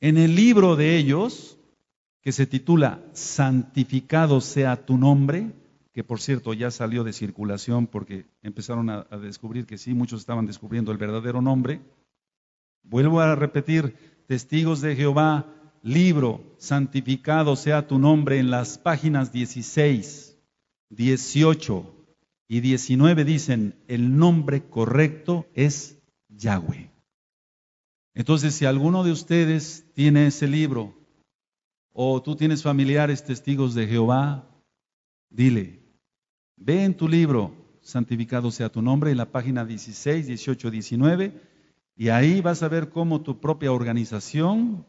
en el libro de ellos, que se titula Santificado sea tu nombre, que por cierto ya salió de circulación porque empezaron a, descubrir que sí, muchos estaban descubriendo el verdadero nombre. Vuelvo a repetir, testigos de Jehová, libro, santificado sea tu nombre en las páginas 16, 18 y 19 dicen, el nombre correcto es Yahweh. Entonces, si alguno de ustedes tiene ese libro, o tú tienes familiares testigos de Jehová, dile, ve en tu libro, santificado sea tu nombre, en la página 16, 18, 19, y ahí vas a ver cómo tu propia organización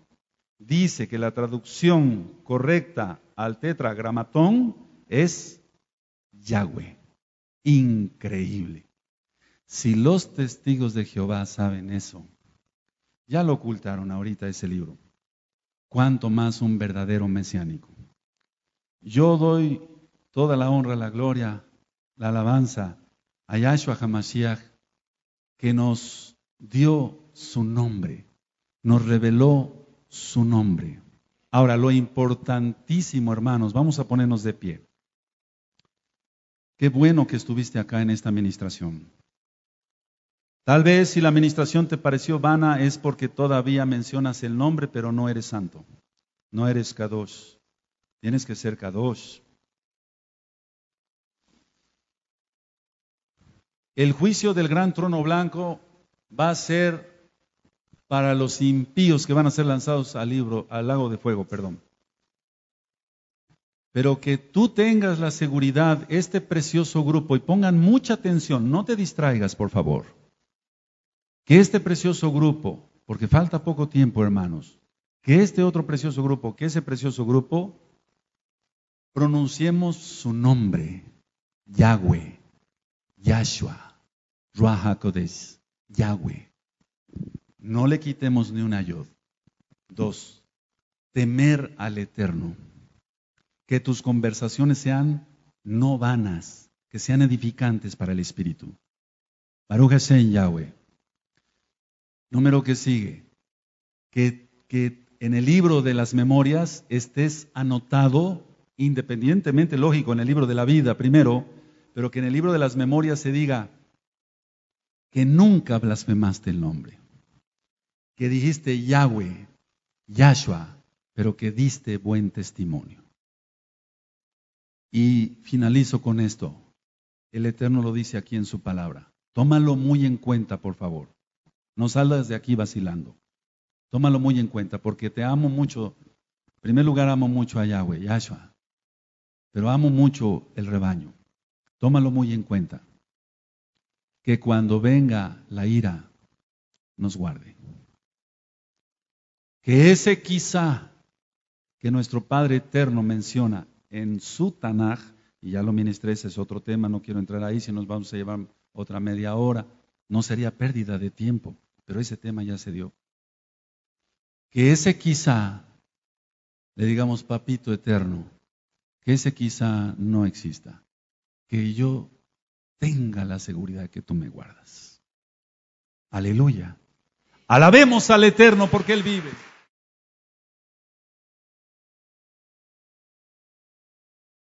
dice que la traducción correcta al tetragramatón es Yahweh. Increíble. Si los testigos de Jehová saben eso, ya lo ocultaron ahorita ese libro. Cuanto más un verdadero mesiánico. Yo doy toda la honra, la gloria, la alabanza a Yahshua HaMashiach, que nos dio su nombre, nos reveló su nombre. Ahora, lo importantísimo, hermanos, vamos a ponernos de pie. Qué bueno que estuviste acá en esta administración. Tal vez si la administración te pareció vana es porque todavía mencionas el nombre, pero no eres santo. No eres Kadosh. Tienes que ser Kadosh. El juicio del gran trono blanco va a ser para los impíos que van a ser lanzados al, libro, al lago de fuego, perdón. Pero que tú tengas la seguridad, este precioso grupo, y pongan mucha atención, no te distraigas, por favor que este precioso grupo, porque falta poco tiempo, hermanos, que este otro precioso grupo, que ese precioso grupo, pronunciemos su nombre, Yahweh, Yahshua, HaKodesh, Yahweh. No le quitemos ni una yod. Dos, temer al Eterno. Que tus conversaciones sean no vanas, que sean edificantes para el Espíritu. Baruch en Yahweh. Número que sigue. Que, que en el libro de las memorias estés anotado, independientemente, lógico, en el libro de la vida primero, pero que en el libro de las memorias se diga que nunca blasfemaste el nombre, que dijiste Yahweh, Yahshua, pero que diste buen testimonio. Y finalizo con esto. El Eterno lo dice aquí en su palabra. Tómalo muy en cuenta, por favor. No salgas de aquí vacilando. Tómalo muy en cuenta porque te amo mucho. En primer lugar, amo mucho a Yahweh, Yahshua. Pero amo mucho el rebaño. Tómalo muy en cuenta. Que cuando venga la ira, nos guarde. Que ese quizá que nuestro Padre Eterno menciona en su Tanaj, y ya lo ministré, ese es otro tema, no quiero entrar ahí, si nos vamos a llevar otra media hora no sería pérdida de tiempo, pero ese tema ya se dio. Que ese quizá, le digamos papito eterno, que ese quizá no exista, que yo tenga la seguridad que tú me guardas. Aleluya. Alabemos al Eterno porque Él vive.